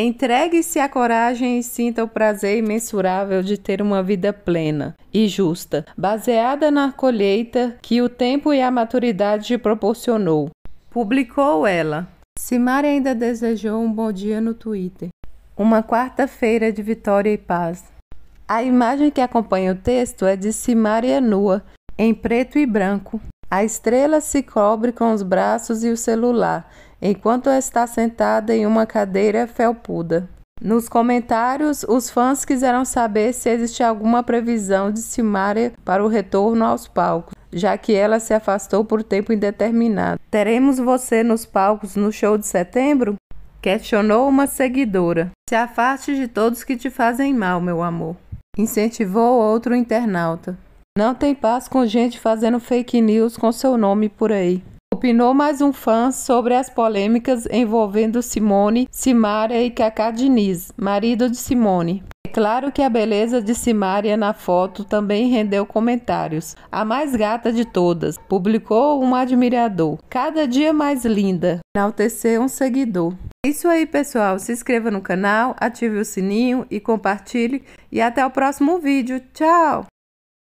Entregue-se à coragem e sinta o prazer imensurável de ter uma vida plena e justa, baseada na colheita que o tempo e a maturidade te proporcionou. Publicou ela. Simari ainda desejou um bom dia no Twitter. Uma quarta-feira de vitória e paz. A imagem que acompanha o texto é de Simária é nua, em preto e branco. A estrela se cobre com os braços e o celular, enquanto está sentada em uma cadeira felpuda. Nos comentários, os fãs quiseram saber se existe alguma previsão de Simaria para o retorno aos palcos, já que ela se afastou por tempo indeterminado. Teremos você nos palcos no show de setembro? Questionou uma seguidora. Se afaste de todos que te fazem mal, meu amor. Incentivou outro internauta. Não tem paz com gente fazendo fake news com seu nome por aí. Opinou mais um fã sobre as polêmicas envolvendo Simone, Simaria e Cacá Diniz, marido de Simone. É claro que a beleza de Simaria na foto também rendeu comentários. A mais gata de todas, publicou um admirador. Cada dia mais linda, enalteceu um seguidor. É isso aí, pessoal. Se inscreva no canal, ative o sininho e compartilhe. E até o próximo vídeo. Tchau!